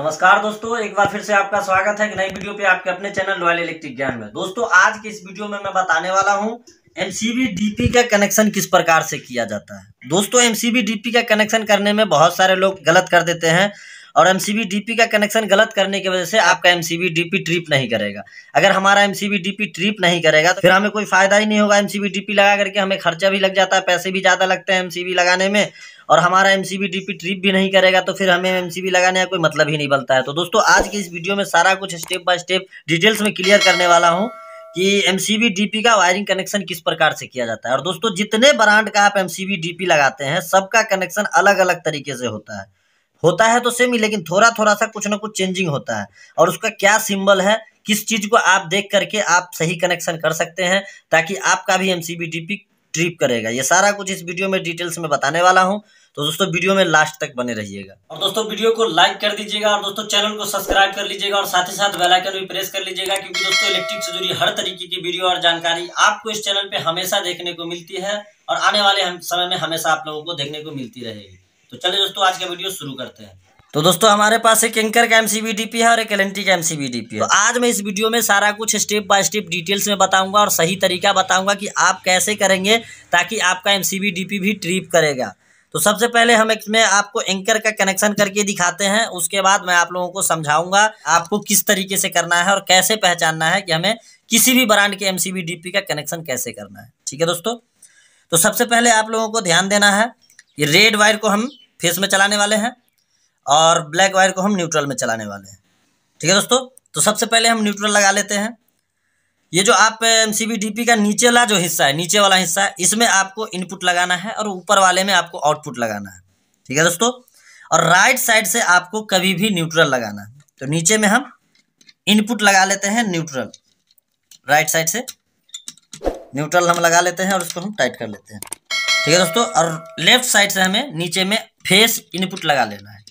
नमस्कार दोस्तों एक बार फिर से आपका स्वागत है एक नई वीडियो पे आपके अपने चैनल रॉयल इलेक्ट्रिक ज्ञान में दोस्तों आज के इस वीडियो में मैं बताने वाला हूँ एमसीबी डीपी का कनेक्शन किस प्रकार से किया जाता है दोस्तों एमसीबी डीपी का कनेक्शन करने में बहुत सारे लोग गलत कर देते हैं और एम सी का कनेक्शन गलत करने की वजह से आपका एम सी ट्रिप नहीं करेगा अगर हमारा एम सी ट्रिप नहीं करेगा तो फिर हमें कोई फायदा ही नहीं होगा एम सी लगा करके हमें खर्चा भी लग जाता है पैसे भी ज़्यादा लगते हैं एम सी लगाने में और हमारा एम सी ट्रिप भी नहीं करेगा तो फिर हमें एम सी लगाने का कोई मतलब ही नहीं बनता है तो दोस्तों आज की इस वीडियो में सारा कुछ स्टेप बाय स्टेप डिटेल्स में क्लियर करने वाला हूँ कि एम पी का वायरिंग कनेक्शन किस प्रकार से किया जाता है और दोस्तों जितने ब्रांड का आप एम पी लगाते हैं सबका कनेक्शन अलग अलग तरीके से होता है होता है तो सेम ही लेकिन थोड़ा थोड़ा सा कुछ ना कुछ चेंजिंग होता है और उसका क्या सिंबल है किस चीज को आप देख करके आप सही कनेक्शन कर सकते हैं ताकि आपका भी एम सी ट्रिप करेगा ये सारा कुछ इस वीडियो में डिटेल्स में बताने वाला हूँ तो दोस्तों वीडियो में लास्ट तक बने रहिएगा और दोस्तों वीडियो को लाइक कर दीजिएगा और दोस्तों चैनल को सब्सक्राइब कर लीजिएगा और साथ ही साथ बेल आइकन भी प्रेस कर लीजिएगा क्योंकि दोस्तों इलेक्ट्रिक से जुड़ी हर तरीके की वीडियो और जानकारी आपको इस चैनल पे हमेशा देखने को मिलती है और आने वाले समय में हमेशा आप लोगों को देखने को मिलती रहेगी तो चलिए दोस्तों आज का वीडियो शुरू करते हैं तो दोस्तों हमारे पास एक एंकर का एमसीबीडीपी है और एक एलएनटी का एमसीबीडीपी है तो आज मैं इस वीडियो में सारा कुछ स्टेप बाय स्टेप डिटेल्स में बताऊंगा और सही तरीका बताऊंगा कि आप कैसे करेंगे ताकि आपका एमसीबीडीपी भी ट्रिप करेगा तो सबसे पहले हम इसमें आपको एंकर का कनेक्शन करके दिखाते हैं उसके बाद मैं आप लोगों को समझाऊंगा आपको किस तरीके से करना है और कैसे पहचानना है कि हमें किसी भी ब्रांड के एमसीबी का कनेक्शन कैसे करना है ठीक है दोस्तों तो सबसे पहले आप लोगों को ध्यान देना है ये रेड वायर को हम फेस में चलाने वाले हैं और ब्लैक वायर को हम न्यूट्रल में चलाने वाले हैं ठीक है दोस्तों तो सबसे पहले हम न्यूट्रल लगा लेते हैं ये जो आप एम सी का नीचे वाला जो हिस्सा है नीचे वाला हिस्सा है इसमें आपको इनपुट लगाना है और ऊपर वाले में आपको आउटपुट लगाना है ठीक है दोस्तों और राइट साइड से आपको कभी भी न्यूट्रल लगाना है तो नीचे में हम इनपुट लगा लेते हैं न्यूट्रल राइट साइड से न्यूट्रल हम लगा लेते हैं और उसको हम टाइट कर लेते हैं ठीक है दोस्तों और लेफ्ट साइड से हमें नीचे में फेस इनपुट लगा लेना है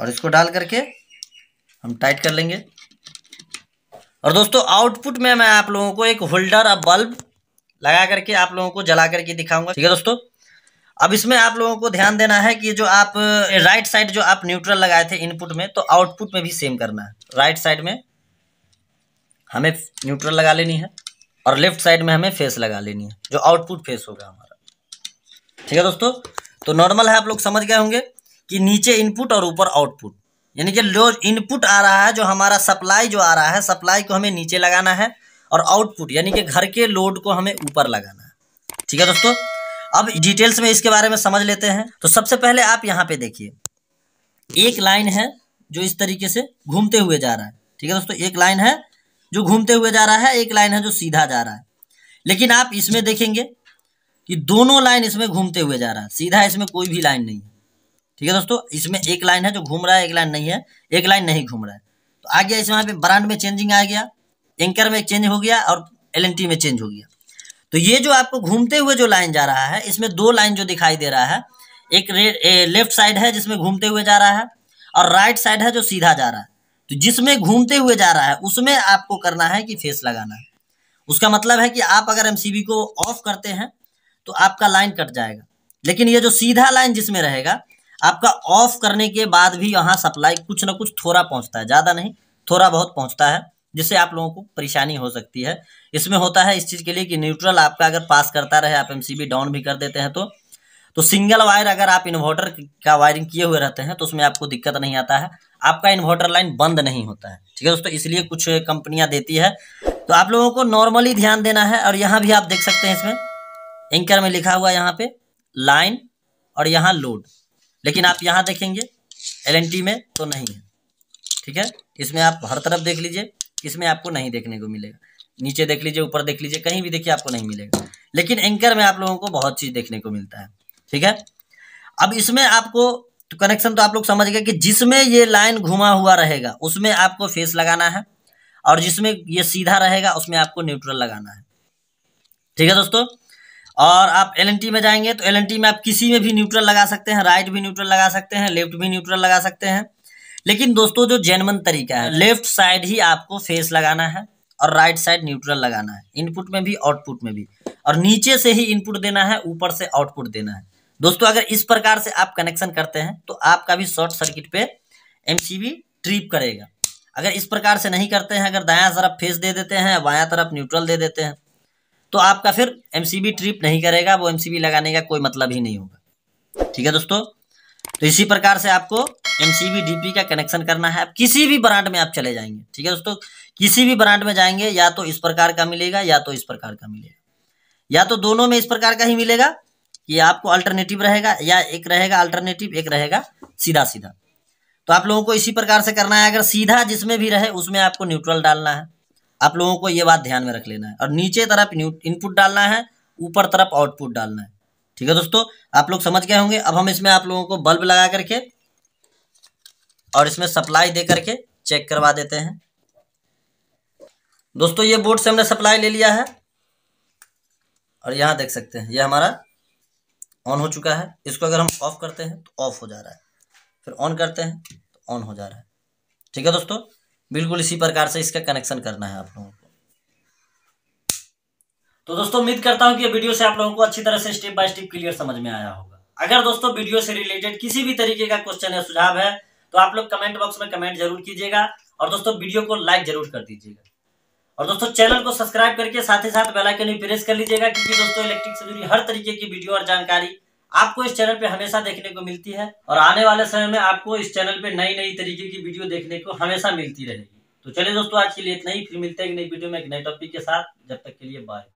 और इसको डाल करके हम टाइट कर लेंगे और दोस्तों आउटपुट में मैं आप लोगों को एक होल्डर और बल्ब लगा करके आप लोगों को जला करके दिखाऊंगा ठीक है दोस्तों अब इसमें आप लोगों को ध्यान देना है कि जो आप राइट साइड जो आप न्यूट्रल लगाए थे इनपुट में तो आउटपुट में भी सेम करना है राइट साइड में हमें न्यूट्रल लगा लेनी है और लेफ्ट साइड में हमें फेस लगा लेनी है जो आउटपुट फेस होगा हमारा ठीक है दोस्तों तो नॉर्मल है आप लोग समझ गए होंगे कि नीचे इनपुट और ऊपर आउटपुट यानी कि जो इनपुट आ रहा है जो हमारा सप्लाई जो आ रहा है सप्लाई को हमें नीचे लगाना है और आउटपुट यानी कि घर के लोड को हमें ऊपर लगाना है ठीक है दोस्तों अब डिटेल्स में इसके बारे में समझ लेते हैं तो सबसे पहले आप यहाँ पे देखिए एक लाइन है जो इस तरीके से घूमते हुए जा रहा है ठीक है दोस्तों एक लाइन है जो घूमते हुए जा रहा है एक लाइन है जो सीधा जा रहा है लेकिन आप इसमें देखेंगे कि दोनों लाइन इसमें घूमते हुए जा रहा है सीधा इसमें कोई भी लाइन नहीं है ठीक है दोस्तों इसमें एक लाइन है जो घूम रहा है एक लाइन नहीं है एक लाइन नहीं घूम रहा है तो आ गया इसमें ब्रांड में चेंजिंग आ गया एंकर में चेंज हो गया और एल में चेंज हो गया तो ये जो आपको घूमते हुए जो लाइन जा रहा है इसमें दो लाइन जो दिखाई दे रहा है एक ए, लेफ्ट साइड है जिसमें घूमते हुए जा रहा है और राइट साइड है जो सीधा जा रहा है तो जिसमें घूमते हुए जा रहा है उसमें आपको करना है कि फेस लगाना है उसका मतलब है कि आप अगर एम को ऑफ करते हैं तो आपका लाइन कट जाएगा लेकिन ये जो सीधा लाइन जिसमें रहेगा आपका ऑफ करने के बाद भी यहाँ सप्लाई कुछ ना कुछ थोड़ा पहुँचता है ज़्यादा नहीं थोड़ा बहुत पहुँचता है जिससे आप लोगों को परेशानी हो सकती है इसमें होता है इस चीज़ के लिए कि न्यूट्रल आपका अगर पास करता रहे आप एमसीबी डाउन भी कर देते हैं तो तो सिंगल वायर अगर आप इन्वर्टर का वायरिंग किए हुए रहते हैं तो उसमें आपको दिक्कत नहीं आता है आपका इन्वर्टर लाइन बंद नहीं होता है ठीक है दोस्तों इसलिए कुछ कंपनियां देती है तो आप लोगों को नॉर्मली ध्यान देना है और यहाँ भी आप देख सकते हैं इसमें एंकर में लिखा हुआ यहाँ पे लाइन और यहाँ लोड लेकिन आप यहाँ देखेंगे एल में तो नहीं है ठीक है इसमें आप हर तरफ देख लीजिए इसमें आपको नहीं देखने को मिलेगा नीचे देख लीजिए ऊपर देख लीजिए कहीं भी देखिए आपको नहीं मिलेगा लेकिन एंकर में आप लोगों को बहुत चीज़ देखने को मिलता है ठीक है अब इसमें आपको तो कनेक्शन तो आप लोग समझ गए कि जिसमें ये लाइन घुमा हुआ रहेगा उसमें आपको फेस लगाना है और जिसमें ये सीधा रहेगा उसमें आपको न्यूट्रल लगाना है ठीक है दोस्तों और आप एल में जाएंगे तो एल में आप किसी में भी न्यूट्रल लगा सकते हैं राइट भी न्यूट्रल लगा सकते हैं लेफ्ट भी न्यूट्रल लगा सकते हैं लेकिन दोस्तों जो जेनवन तरीका है लेफ्ट साइड ही आपको फेस लगाना है और राइट साइड न्यूट्रल लगाना है इनपुट में भी आउटपुट में भी और नीचे से ही इनपुट देना है ऊपर से आउटपुट देना है दोस्तों अगर इस प्रकार से आप कनेक्शन करते हैं तो आपका भी शॉर्ट सर्किट पे एम ट्रिप करेगा अगर इस प्रकार से नहीं करते हैं अगर दाया तरफ फेस दे देते हैं बाया तरफ न्यूट्रल दे देते हैं तो आपका फिर एम ट्रिप नहीं करेगा वो एम लगाने का कोई मतलब ही नहीं होगा ठीक है दोस्तों तो इसी प्रकार से आपको एम सी का कनेक्शन करना है आप किसी भी ब्रांड में आप चले जाएंगे ठीक है दोस्तों किसी भी ब्रांड में जाएंगे या तो इस प्रकार का मिलेगा या तो इस प्रकार का मिलेगा या तो दोनों में इस प्रकार का ही मिलेगा कि आपको अल्टरनेटिव रहेगा या एक रहेगा अल्टरनेटिव एक रहेगा सीधा सीधा तो आप लोगों को इसी प्रकार से करना है अगर सीधा जिसमें भी रहे उसमें आपको न्यूट्रल डालना है आप लोगों को ये बात ध्यान में रख लेना है और नीचे तरफ इनपुट डालना है ऊपर तरफ आउटपुट डालना है ठीक है दोस्तों आप लोग समझ गए होंगे अब हम इसमें आप लोगों को बल्ब लगा करके और इसमें सप्लाई दे करके चेक करवा देते हैं दोस्तों ये बोर्ड से हमने सप्लाई ले लिया है और यहाँ देख सकते हैं ये हमारा ऑन हो चुका है इसको अगर हम ऑफ करते हैं तो ऑफ हो जा रहा है फिर ऑन करते हैं तो ऑन हो जा रहा है ठीक है दोस्तों बिल्कुल इसी प्रकार से इसका कनेक्शन करना है आप लोगों को तो दोस्तों उम्मीद करता हूं कि वीडियो से आप लोगों को अच्छी तरह से स्टेप बाय स्टेप क्लियर समझ में आया होगा अगर दोस्तों वीडियो से रिलेटेड किसी भी तरीके का क्वेश्चन या सुझाव है तो आप लोग कमेंट बॉक्स में कमेंट जरूर कीजिएगा और दोस्तों वीडियो को लाइक जरूर कर दीजिएगा और दोस्तों चैनल को सब्सक्राइब करके साथ ही साथ बेल आइकन भी प्रेस कर लीजिएगा क्योंकि दोस्तों इलेक्ट्रिक से जुड़ी हर तरीके की वीडियो और जानकारी आपको इस चैनल पे हमेशा देखने को मिलती है और आने वाले समय में आपको इस चैनल पे नई नई तरीके की वीडियो देखने को हमेशा मिलती रहेगी तो चलिए दोस्तों आज के लिए इतना ही फिर मिलते हैं एक नई वीडियो में एक नए टॉपिक के साथ जब तक के लिए बाय